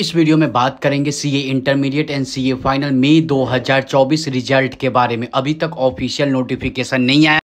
इस वीडियो में बात करेंगे CA intermediate and CA final मई 2024 रिजल्ट के बारे में अभी तक ऑफिशियल नोटिफिकेशन नहीं आया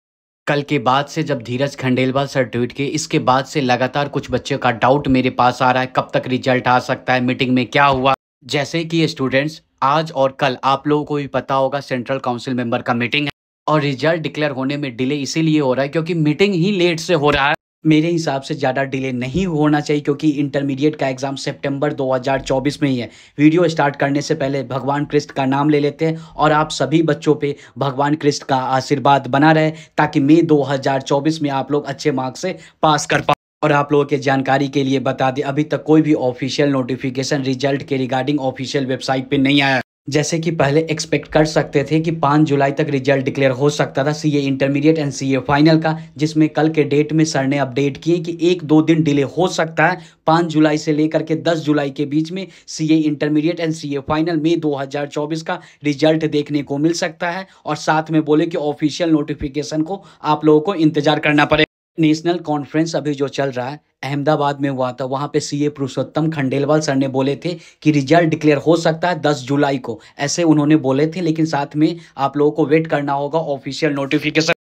कल के बाद से जब धीरज खंडेलवाल सर ट्वीट किए इसके बाद से लगातार कुछ बच्चों का डाउट मेरे पास आ रहा है कब तक रिजल्ट आ सकता है मीटिंग में क्या हुआ जैसे कि स्टूडेंट्स आज और कल आप लोगों को भी पता होगा सेंट्रल काउंसिल मेंबर का मीटिंग है और रिजल्ट डिक्लेयर होने में डिले इसीलिए हो रहा है क्योंकि मीटिंग ही लेट से हो रहा है मेरे हिसाब से ज़्यादा डिले नहीं होना चाहिए क्योंकि इंटरमीडिएट का एग्ज़ाम सितंबर 2024 में ही है वीडियो स्टार्ट करने से पहले भगवान कृष्ण का नाम ले लेते हैं और आप सभी बच्चों पे भगवान कृष्ण का आशीर्वाद बना रहे ताकि मई 2024 में आप लोग अच्छे मार्क्स से पास कर पाए और आप लोगों के जानकारी के लिए बता दें अभी तक कोई भी ऑफिशियल नोटिफिकेशन रिजल्ट के रिगार्डिंग ऑफिशियल वेबसाइट पे नहीं आया जैसे कि पहले एक्सपेक्ट कर सकते थे कि 5 जुलाई तक रिजल्ट डिक्लेयर हो सकता था CA intermediate and CA final का जिसमें कल के डेट में सर ने अपडेट किए कि एक दो दिन डिले हो सकता है 5 जुलाई से लेकर के 10 जुलाई के बीच में CA intermediate and CA final में 2024 का रिजल्ट देखने को मिल सकता है और साथ में बोले कि ऑफिशियल नोटिफिकेशन को आप लोगों को इंतजार करना पड़ेगा नेशनल कॉन्फ्रेंस अभी जो चल रहा है अहमदाबाद में हुआ था वहाँ पे सीए पुरुषोत्तम खंडेलवाल सर ने बोले थे कि रिजल्ट डिक्लेयर हो सकता है 10 जुलाई को ऐसे उन्होंने बोले थे लेकिन साथ में आप लोगों को वेट करना होगा ऑफिशियल नोटिफिकेशन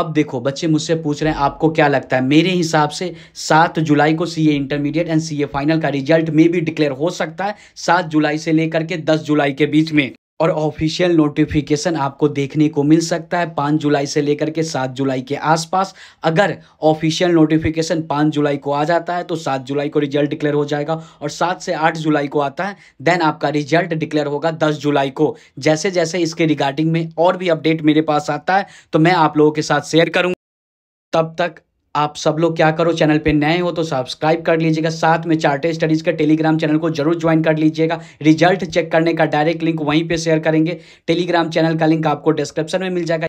अब देखो बच्चे मुझसे पूछ रहे हैं आपको क्या लगता है मेरे हिसाब से सात जुलाई को CA intermediate and CA final का रिजल्ट में भी डिक्लेयर हो सकता है सात जुलाई से लेकर के दस जुलाई के बीच में और ऑफिशियल नोटिफिकेशन आपको देखने को मिल सकता है पाँच जुलाई से लेकर के सात जुलाई के आसपास अगर ऑफिशियल नोटिफिकेशन पाँच जुलाई को आ जाता है तो सात जुलाई को रिजल्ट डिक्लेयर हो जाएगा और सात से आठ जुलाई को आता है देन आपका रिजल्ट डिक्लेयर होगा दस जुलाई को जैसे जैसे इसके रिगार्डिंग में और भी अपडेट मेरे पास आता है तो मैं आप लोगों के साथ शेयर करूँगा तब तक आप सब लोग क्या करो चैनल पे नए हो तो सब्सक्राइब कर लीजिएगा साथ में चार्टे स्टडीज़ का टेलीग्राम चैनल को जरूर ज्वाइन कर लीजिएगा रिजल्ट चेक करने का डायरेक्ट लिंक वहीं पे शेयर करेंगे टेलीग्राम चैनल का लिंक आपको डिस्क्रिप्शन में मिल जाएगा